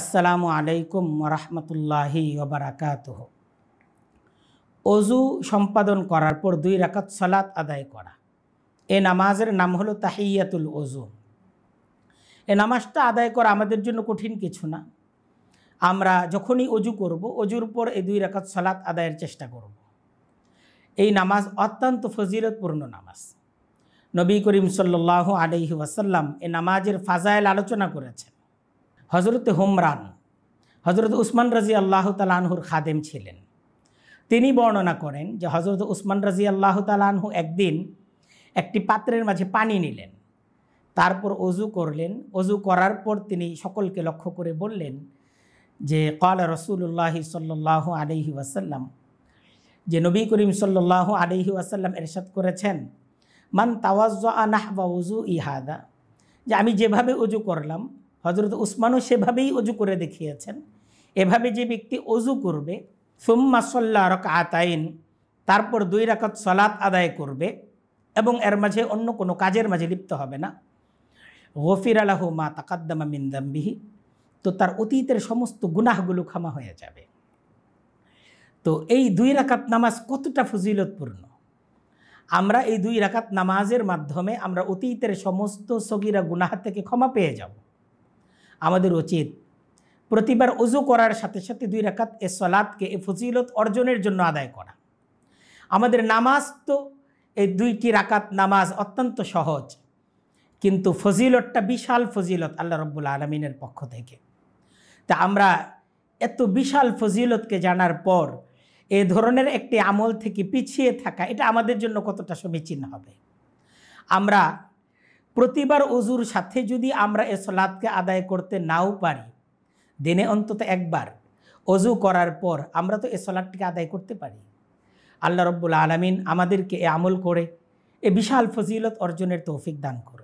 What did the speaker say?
আসসালামু আলাইকুম রহমতুল্লাহি ওবরাকাত অজু সম্পাদন করার পর দুই রাকাত সলাত আদায় করা এ নামাজের নাম হলো তাহিয়াতুল অজু এ নামাজটা আদায় করা আমাদের জন্য কঠিন কিছু না আমরা যখনই অজু করব অজুর পর এই দুই রাকাত সলাৎ আদায়ের চেষ্টা করব এই নামাজ অত্যন্ত ফজিরতপূর্ণ নামাজ নবী করিম সাল্লাহ আলহি ওয়াসাল্লাম এ নামাজের ফাজাইল আলোচনা করেছেন হজরত হুমরান হজরত উসমান রাজি আল্লাহ তালাহুর খাদেম ছিলেন তিনি বর্ণনা করেন যে হজরত উসমান রাজি আল্লাহ তালানহু একদিন একটি পাত্রের মাঝে পানি নিলেন তারপর অজু করলেন অজু করার পর তিনি সকলকে লক্ষ্য করে বললেন যে কল রসুল্লাহ সাল্লাহ আলহি ওয়াসাল্লাম যে নবী করিম সাল্লাহ আলহি ওয়াসাল্লাম এরশাদ করেছেন মান তাওয়াজ আনাহ বা উজু ইহাদা যে আমি যেভাবে উজু করলাম হজরত উসমানও সেভাবেই অজু করে দেখিয়েছেন এভাবে যে ব্যক্তি অজু করবে সুম্মা সল্লা রক আতাইন তারপর দুই রাকাত সলাত আদায় করবে এবং এর মাঝে অন্য কোনো কাজের মাঝে লিপ্ত হবে না গফির আলাহ মা তাকাদ্দামা মিন্দাম্বিহি তো তার অতীতের সমস্ত গুনাহগুলো ক্ষমা হয়ে যাবে তো এই দুই রাকাত নামাজ কতটা ফজিলতপূর্ণ আমরা এই দুই রাকাত নামাজের মাধ্যমে আমরা অতীতের সমস্ত সগিরা গুনাহ থেকে ক্ষমা পেয়ে যাব আমাদের উচিত প্রতিবার উজু করার সাথে সাথে দুই রাকাত এ সলাদকে এ ফজিলত অর্জনের জন্য আদায় করা আমাদের নামাজ তো এই দুইটি রাকাত নামাজ অত্যন্ত সহজ কিন্তু ফজিলতটা বিশাল ফজিলত আল্লাহ রব্বুল আলমিনের পক্ষ থেকে তা আমরা এত বিশাল ফজিলতকে জানার পর এ ধরনের একটি আমল থেকে পিছিয়ে থাকা এটা আমাদের জন্য কতটা সমীচীন হবে আমরা প্রতিবার অজুর সাথে যদি আমরা এ সলাদকে আদায় করতে নাও পারি দিনে অন্তত একবার অজু করার পর আমরা তো এ সলাদটিকে আদায় করতে পারি আল্লাহ রব্বুল আলমিন আমাদেরকে এ আমল করে এ বিশাল ফজিলত অর্জনের তৌফিক দান করে